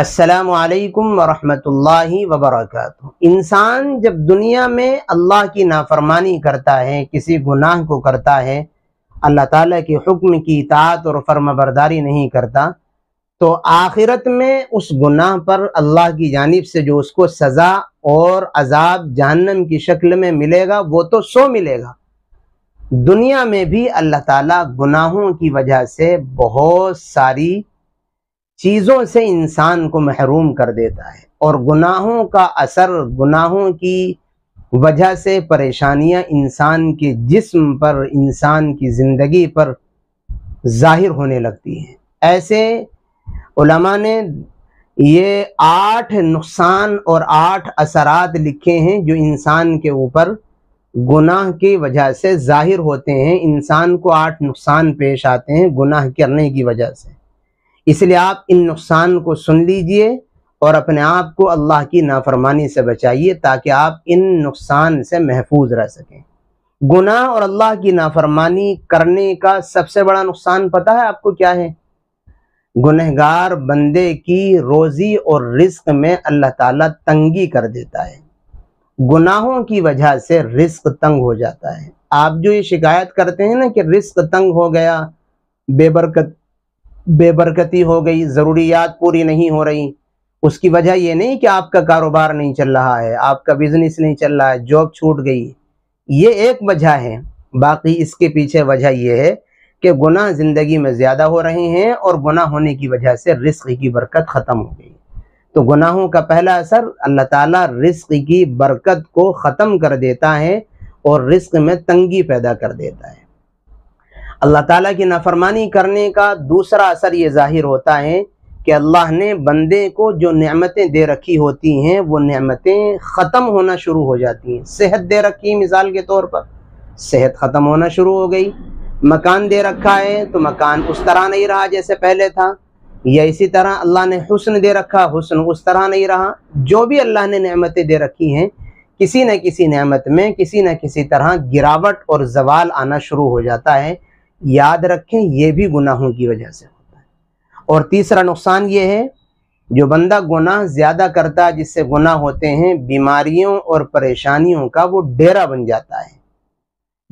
असलकम वरहमतुल्लाहि वबरकatuह इंसान जब दुनिया में अल्लाह की नाफरमानी करता है किसी गुनाह को करता है अल्लाह ताला के हुक्म की इतात और फर्माबरदारी नहीं करता तो आखिरत में उस गुनाह पर अल्लाह की जानब से जो उसको सज़ा और अजाब जहन्नम की शक्ल में मिलेगा वो तो सो मिलेगा दुनिया में भी अल्लाह ताला गुनाहों की वजह से बहुत सारी चीज़ों से इंसान को महरूम कर देता है और गुनाहों का असर गुनाहों की वजह से परेशानियां इंसान के जिस्म पर इंसान की ज़िंदगी पर जाहिर होने लगती हैं ऐसे उलमा ने ये आठ नुकसान और आठ असरात लिखे हैं जो इंसान के ऊपर गुनाह की वजह से जाहिर होते हैं इंसान को आठ नुकसान पेश आते हैं गुनाह करने की वजह से इसलिए आप इन नुकसान को सुन लीजिए और अपने आप को अल्लाह की नाफरमानी से बचाइए ताकि आप इन नुकसान से महफूज रह सकें गुनाह और अल्लाह की नाफरमानी करने का सबसे बड़ा नुकसान पता है आपको क्या है गुनहगार बंदे की रोज़ी और रिस्क में अल्लाह ताला तंगी कर देता है गुनाहों की वजह से रिस्क तंग हो जाता है आप जो ये शिकायत करते हैं ना कि रिस्क तंग हो गया बेबरकत बेबरकती हो गई ज़रूरियात पूरी नहीं हो रही उसकी वजह ये नहीं कि आपका कारोबार नहीं चल रहा है आपका बिजनेस नहीं चल रहा है जॉब छूट गई ये एक वजह है बाकी इसके पीछे वजह यह है कि गुनाह ज़िंदगी में ज़्यादा हो रहे हैं और गुनाह होने की वजह से रिस्क की बरकत ख़त्म हो गई तो गुनाहों का पहला असर अल्लाह ताला रिस्क की बरकत को ख़त्म कर देता है और रिस्क में तंगी पैदा कर देता है अल्लाह ताला की नाफरमानी करने का दूसरा असर ये ज़ाहिर होता है कि अल्लाह ने बंदे को जो नेमतें दे रखी होती हैं वो नेमतें ख़त्म होना शुरू हो जाती हैं सेहत दे रखी है मिसाल के तौर पर सेहत ख़त्म होना शुरू हो गई मकान दे रखा है तो मकान उस तरह नहीं रहा जैसे पहले था या इसी तरह अल्लाह ने हुस्न दे रखा हुस्न उस तरह नहीं रहा जो भी अल्लाह ने नेमतें दे रखी हैं किसी न किसी नेमत में किसी न किसी तरह गिरावट और जवाल आना शुरू हो जाता है याद रखें यह भी गुनाहों की वजह से होता है और तीसरा नुकसान ये है जो बंदा गुनाह ज़्यादा करता है जिससे गुनाह होते हैं बीमारियों और परेशानियों का वो डेरा बन जाता है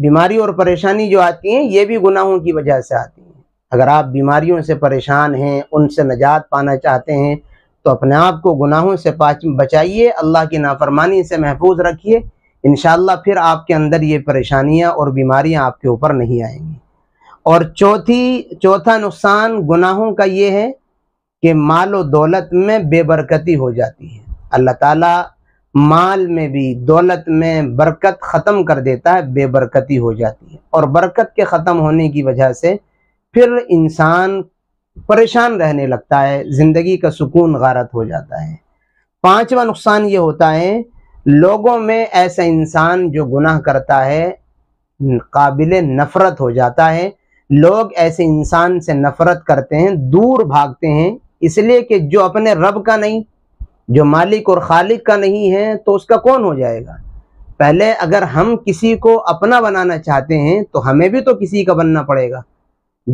बीमारी और परेशानी जो आती हैं ये भी गुनाहों की वजह से आती हैं अगर आप बीमारियों से परेशान हैं उनसे नजात पाना चाहते हैं तो अपने आप को गुनाहों से बचाइए अल्लाह की नाफरमानी से महफूज रखिए इन फिर आपके अंदर ये परेशानियाँ और बीमारियाँ आपके ऊपर नहीं आएंगी और चौथी चौथा नुकसान गुनाहों का ये है कि माल और दौलत में बेबरकती हो जाती है अल्लाह ताला माल में भी दौलत में बरकत ख़त्म कर देता है बेबरकती हो जाती है और बरकत के ख़त्म होने की वजह से फिर इंसान परेशान रहने लगता है ज़िंदगी का सुकून गारत हो जाता है पांचवा नुकसान ये होता है लोगों में ऐसा इंसान जो गुनाह करता है काबिल नफ़रत हो जाता है लोग ऐसे इंसान से नफरत करते हैं दूर भागते हैं इसलिए कि जो अपने रब का नहीं जो मालिक और खालिक का नहीं है तो उसका कौन हो जाएगा पहले अगर हम किसी को अपना बनाना चाहते हैं तो हमें भी तो किसी का बनना पड़ेगा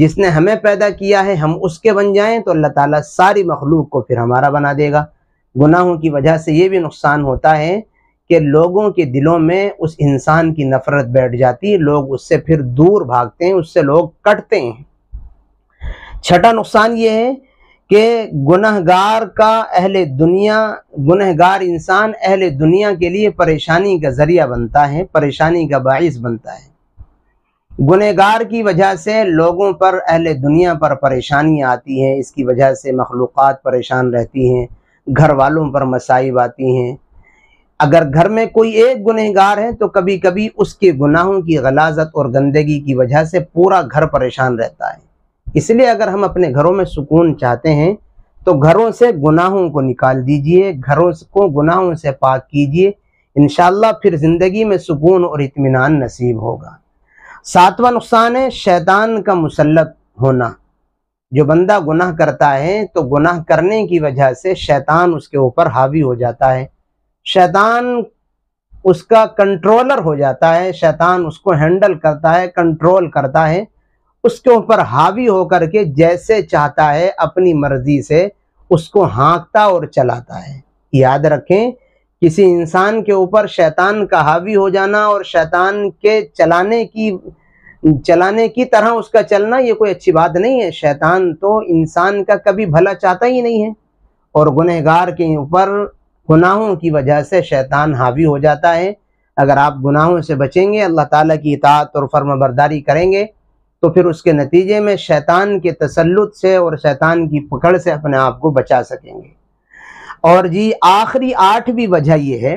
जिसने हमें पैदा किया है हम उसके बन जाएं तो अल्लाह ताला सारी मखलूक को फिर हमारा बना देगा गुनाहों की वजह से ये भी नुकसान होता है कि लोगों के दिलों में उस इंसान की नफरत बैठ जाती है लोग उससे फिर दूर भागते हैं उससे लोग कटते हैं छठा नुकसान ये है कि गुनहगार का अहल दुनिया गुनहगार इंसान अहल दुनिया के लिए परेशानी का ज़रिया बनता है परेशानी का बायस बनता है गुनहगार की वजह से लोगों पर अहल दुनिया पर परेशानियाँ आती हैं इसकी वजह से मखलूक़ात परेशान रहती हैं घर वालों पर मसाइब आती हैं अगर घर में कोई एक गुनहगार है तो कभी कभी उसके गुनाहों की गलाजत और गंदगी की वजह से पूरा घर परेशान रहता है इसलिए अगर हम अपने घरों में सुकून चाहते हैं तो घरों से गुनाहों को निकाल दीजिए घरों को गुनाहों से पाक कीजिए इन फिर ज़िंदगी में सुकून और इतमान नसीब होगा सातवां नुकसान है शैतान का मुसलत होना जो बंदा गुनाह करता है तो गुनाह करने की वजह से शैतान उसके ऊपर हावी हो जाता है शैतान उसका कंट्रोलर हो जाता है शैतान उसको हैंडल करता है कंट्रोल करता है उसके ऊपर हावी होकर के जैसे चाहता है अपनी मर्जी से उसको हाँकता और चलाता है याद रखें किसी इंसान के ऊपर शैतान का हावी हो जाना और शैतान के चलाने की चलाने की तरह उसका चलना ये कोई अच्छी बात नहीं है शैतान तो इंसान का कभी भला चाहता ही नहीं है और गुनहगार के ऊपर गुनाहों की वजह से शैतान हावी हो जाता है अगर आप गुनाहों से बचेंगे अल्लाह ताला की इतात और फर्मबरदारी करेंगे तो फिर उसके नतीजे में शैतान के तसलुत से और शैतान की पकड़ से अपने आप को बचा सकेंगे और जी आखिरी आठवीं वजह यह है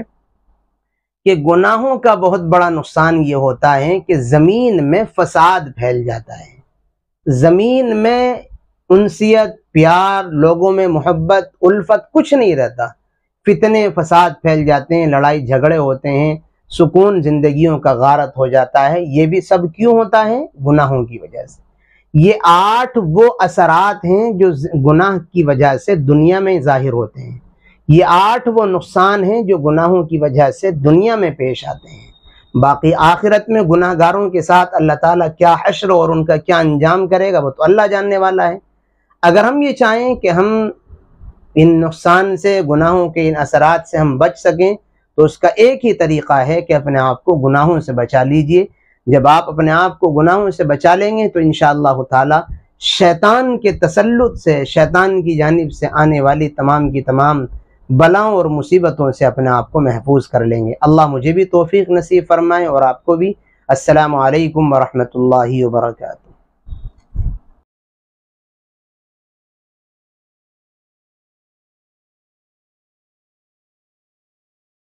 कि गुनाहों का बहुत बड़ा नुकसान ये होता है कि ज़मीन में फसाद फैल जाता है ज़मीन में उनसीत प्यार लोगों में मोहब्बत उल्फत कुछ नहीं रहता फितने फसाद फैल जाते हैं लड़ाई झगड़े होते हैं सुकून जिंदगियों का गारत हो जाता है ये भी सब क्यों होता है गुनाहों की वजह से ये आठ वो असरात हैं जो गुनाह की वजह से दुनिया में जाहिर होते हैं ये आठ वो नुकसान हैं जो गुनाहों की वजह से दुनिया में पेश आते हैं बाकी आखिरत में गुनाहगारों के साथ अल्लाह ताला क्या हशर और उनका क्या अंजाम करेगा वो तो अल्लाह जानने वाला है अगर हम ये चाहें कि हम इन नुकसान से गुनाहों के इन असरात से हम बच सकें तो उसका एक ही तरीक़ा है कि अपने आप को गुनाहों से बचा लीजिए जब आप अपने आप को गुनाहों से बचा लेंगे तो इन ताला शैतान के तसलुत से शैतान की जानब से आने वाली तमाम की तमाम बलाओं और मुसीबतों से अपने आप को महफूज कर लेंगे अल्लाह मुझे भी तोफ़ी नसीब फरमाए और आपको भी असलकम वरहमल वर्का